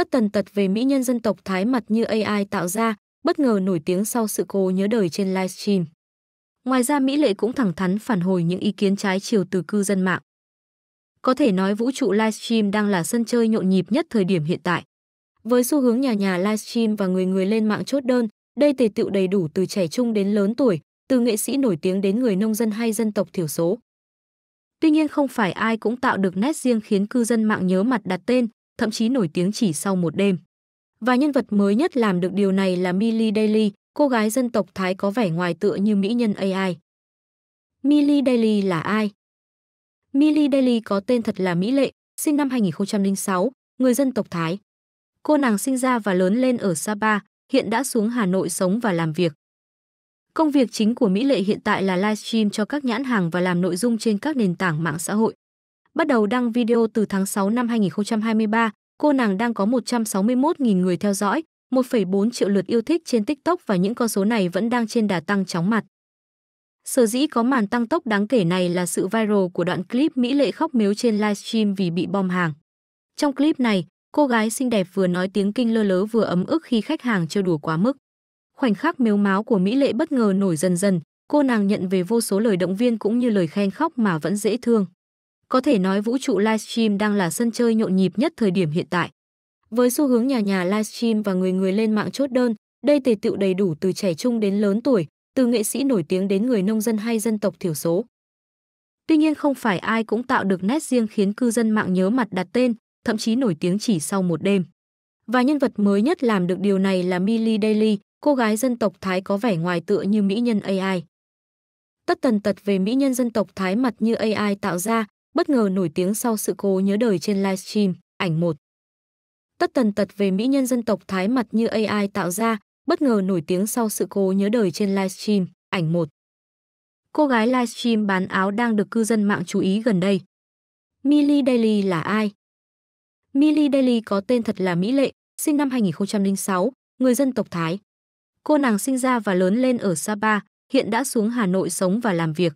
tất tần tật về mỹ nhân dân tộc Thái mặt như AI tạo ra, bất ngờ nổi tiếng sau sự cố nhớ đời trên livestream. Ngoài ra Mỹ Lệ cũng thẳng thắn phản hồi những ý kiến trái chiều từ cư dân mạng. Có thể nói vũ trụ livestream đang là sân chơi nhộn nhịp nhất thời điểm hiện tại. Với xu hướng nhà nhà livestream và người người lên mạng chốt đơn, đây tề tựu đầy đủ từ trẻ trung đến lớn tuổi, từ nghệ sĩ nổi tiếng đến người nông dân hay dân tộc thiểu số. Tuy nhiên không phải ai cũng tạo được nét riêng khiến cư dân mạng nhớ mặt đặt tên, thậm chí nổi tiếng chỉ sau một đêm. Và nhân vật mới nhất làm được điều này là Millie Daily, cô gái dân tộc Thái có vẻ ngoài tựa như mỹ nhân AI. Millie Daily là ai? Millie Daily có tên thật là Mỹ Lệ, sinh năm 2006, người dân tộc Thái. Cô nàng sinh ra và lớn lên ở Sapa, hiện đã xuống Hà Nội sống và làm việc. Công việc chính của Mỹ Lệ hiện tại là livestream cho các nhãn hàng và làm nội dung trên các nền tảng mạng xã hội. Bắt đầu đăng video từ tháng 6 năm 2023, cô nàng đang có 161.000 người theo dõi, 1,4 triệu lượt yêu thích trên TikTok và những con số này vẫn đang trên đà tăng chóng mặt. Sở dĩ có màn tăng tốc đáng kể này là sự viral của đoạn clip Mỹ Lệ khóc miếu trên livestream vì bị bom hàng. Trong clip này, cô gái xinh đẹp vừa nói tiếng kinh lơ lớ vừa ấm ức khi khách hàng trêu đùa quá mức. Khoảnh khắc miếu máu của Mỹ Lệ bất ngờ nổi dần dần, cô nàng nhận về vô số lời động viên cũng như lời khen khóc mà vẫn dễ thương. Có thể nói vũ trụ livestream đang là sân chơi nhộn nhịp nhất thời điểm hiện tại. Với xu hướng nhà nhà livestream và người người lên mạng chốt đơn, đây tề tựu đầy đủ từ trẻ trung đến lớn tuổi, từ nghệ sĩ nổi tiếng đến người nông dân hay dân tộc thiểu số. Tuy nhiên không phải ai cũng tạo được nét riêng khiến cư dân mạng nhớ mặt đặt tên, thậm chí nổi tiếng chỉ sau một đêm. Và nhân vật mới nhất làm được điều này là Millie Daily, cô gái dân tộc Thái có vẻ ngoài tựa như mỹ nhân AI. Tất tần tật về mỹ nhân dân tộc Thái mặt như AI tạo ra, bất ngờ nổi tiếng sau sự cố nhớ đời trên livestream, ảnh 1. Tất tần tật về mỹ nhân dân tộc Thái mặt như AI tạo ra, bất ngờ nổi tiếng sau sự cố nhớ đời trên livestream, ảnh 1. Cô gái livestream bán áo đang được cư dân mạng chú ý gần đây. Millie Daily là ai? Millie Daily có tên thật là Mỹ Lệ, sinh năm 2006, người dân tộc Thái. Cô nàng sinh ra và lớn lên ở Sapa, hiện đã xuống Hà Nội sống và làm việc.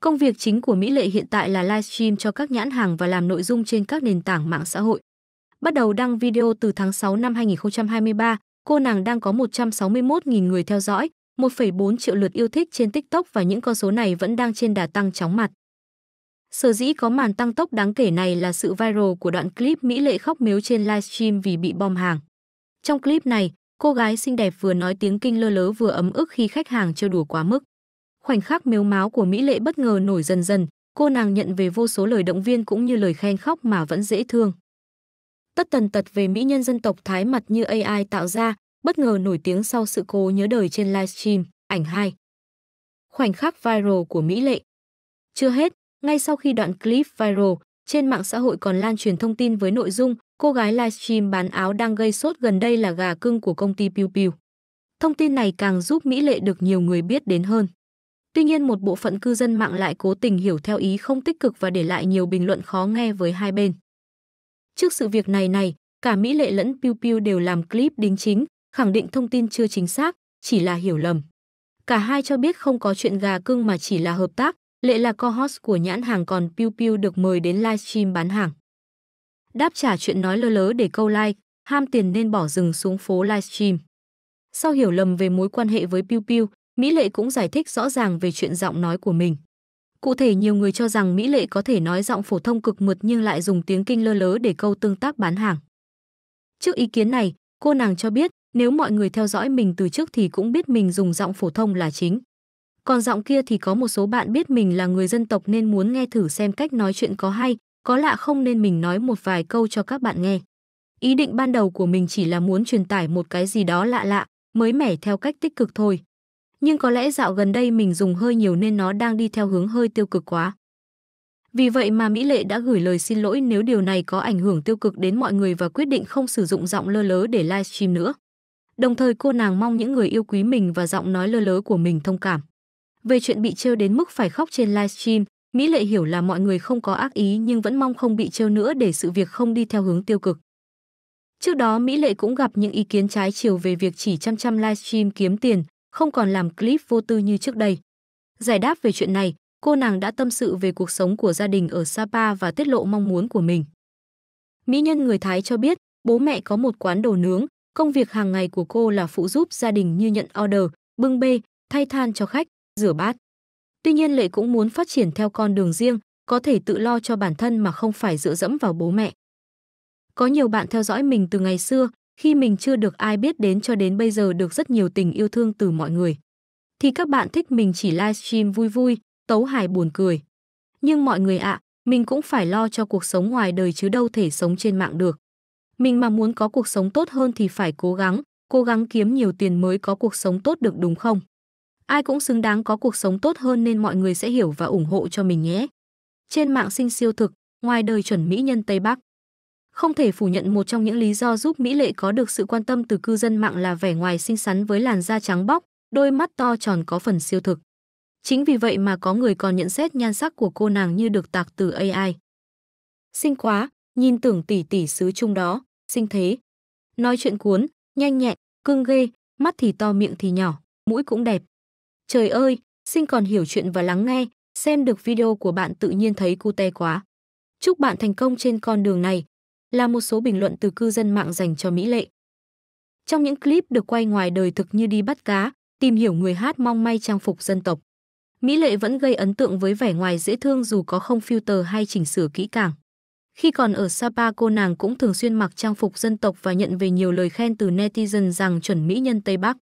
Công việc chính của Mỹ Lệ hiện tại là livestream cho các nhãn hàng và làm nội dung trên các nền tảng mạng xã hội. Bắt đầu đăng video từ tháng 6 năm 2023, cô nàng đang có 161.000 người theo dõi, 1,4 triệu lượt yêu thích trên TikTok và những con số này vẫn đang trên đà tăng chóng mặt. Sở dĩ có màn tăng tốc đáng kể này là sự viral của đoạn clip Mỹ Lệ khóc miếu trên livestream vì bị bom hàng. Trong clip này, cô gái xinh đẹp vừa nói tiếng kinh lơ lớ vừa ấm ức khi khách hàng chơi đùa quá mức khoảnh khắc mếu máo của mỹ lệ bất ngờ nổi dần dần cô nàng nhận về vô số lời động viên cũng như lời khen khóc mà vẫn dễ thương tất tần tật về mỹ nhân dân tộc thái mặt như ai tạo ra bất ngờ nổi tiếng sau sự cố nhớ đời trên livestream ảnh 2. khoảnh khắc viral của mỹ lệ chưa hết ngay sau khi đoạn clip viral trên mạng xã hội còn lan truyền thông tin với nội dung cô gái livestream bán áo đang gây sốt gần đây là gà cưng của công ty Piu Piu. Thông tin này càng giúp Mỹ Lệ được nhiều người biết đến hơn. Tuy nhiên một bộ phận cư dân mạng lại cố tình hiểu theo ý không tích cực và để lại nhiều bình luận khó nghe với hai bên. Trước sự việc này này, cả Mỹ Lệ lẫn Piu Piu đều làm clip đính chính, khẳng định thông tin chưa chính xác, chỉ là hiểu lầm. Cả hai cho biết không có chuyện gà cưng mà chỉ là hợp tác, Lệ là co-host của nhãn hàng còn Piu Piu được mời đến livestream bán hàng. Đáp trả chuyện nói lơ lớ để câu like, ham tiền nên bỏ rừng xuống phố livestream. Sau hiểu lầm về mối quan hệ với Piu Piu, Mỹ Lệ cũng giải thích rõ ràng về chuyện giọng nói của mình. Cụ thể nhiều người cho rằng Mỹ Lệ có thể nói giọng phổ thông cực mượt nhưng lại dùng tiếng kinh lơ lớ để câu tương tác bán hàng. Trước ý kiến này, cô nàng cho biết nếu mọi người theo dõi mình từ trước thì cũng biết mình dùng giọng phổ thông là chính. Còn giọng kia thì có một số bạn biết mình là người dân tộc nên muốn nghe thử xem cách nói chuyện có hay, có lạ không nên mình nói một vài câu cho các bạn nghe. Ý định ban đầu của mình chỉ là muốn truyền tải một cái gì đó lạ lạ, mới mẻ theo cách tích cực thôi nhưng có lẽ dạo gần đây mình dùng hơi nhiều nên nó đang đi theo hướng hơi tiêu cực quá. Vì vậy mà Mỹ Lệ đã gửi lời xin lỗi nếu điều này có ảnh hưởng tiêu cực đến mọi người và quyết định không sử dụng giọng lơ lớ để livestream nữa. Đồng thời cô nàng mong những người yêu quý mình và giọng nói lơ lớ của mình thông cảm. Về chuyện bị trêu đến mức phải khóc trên livestream, Mỹ Lệ hiểu là mọi người không có ác ý nhưng vẫn mong không bị trêu nữa để sự việc không đi theo hướng tiêu cực. Trước đó Mỹ Lệ cũng gặp những ý kiến trái chiều về việc chỉ chăm chăm livestream kiếm tiền, không còn làm clip vô tư như trước đây. Giải đáp về chuyện này, cô nàng đã tâm sự về cuộc sống của gia đình ở Sapa và tiết lộ mong muốn của mình. Mỹ nhân người Thái cho biết, bố mẹ có một quán đồ nướng, công việc hàng ngày của cô là phụ giúp gia đình như nhận order, bưng bê, thay than cho khách, rửa bát. Tuy nhiên Lệ cũng muốn phát triển theo con đường riêng, có thể tự lo cho bản thân mà không phải dựa dẫm vào bố mẹ. Có nhiều bạn theo dõi mình từ ngày xưa, khi mình chưa được ai biết đến cho đến bây giờ được rất nhiều tình yêu thương từ mọi người. Thì các bạn thích mình chỉ livestream vui vui, tấu hài buồn cười. Nhưng mọi người ạ, à, mình cũng phải lo cho cuộc sống ngoài đời chứ đâu thể sống trên mạng được. Mình mà muốn có cuộc sống tốt hơn thì phải cố gắng, cố gắng kiếm nhiều tiền mới có cuộc sống tốt được đúng không? Ai cũng xứng đáng có cuộc sống tốt hơn nên mọi người sẽ hiểu và ủng hộ cho mình nhé. Trên mạng sinh siêu thực, ngoài đời chuẩn mỹ nhân Tây Bắc. Không thể phủ nhận một trong những lý do giúp Mỹ Lệ có được sự quan tâm từ cư dân mạng là vẻ ngoài xinh xắn với làn da trắng bóc, đôi mắt to tròn có phần siêu thực. Chính vì vậy mà có người còn nhận xét nhan sắc của cô nàng như được tạc từ AI. Xinh quá, nhìn tưởng tỷ tỷ xứ chung đó, xinh thế. Nói chuyện cuốn, nhanh nhẹn, cưng ghê, mắt thì to miệng thì nhỏ, mũi cũng đẹp. Trời ơi, xinh còn hiểu chuyện và lắng nghe, xem được video của bạn tự nhiên thấy cute quá. Chúc bạn thành công trên con đường này, là một số bình luận từ cư dân mạng dành cho Mỹ Lệ. Trong những clip được quay ngoài đời thực như đi bắt cá, tìm hiểu người hát mong may trang phục dân tộc, Mỹ Lệ vẫn gây ấn tượng với vẻ ngoài dễ thương dù có không filter hay chỉnh sửa kỹ càng. Khi còn ở Sapa cô nàng cũng thường xuyên mặc trang phục dân tộc và nhận về nhiều lời khen từ netizen rằng chuẩn mỹ nhân Tây Bắc.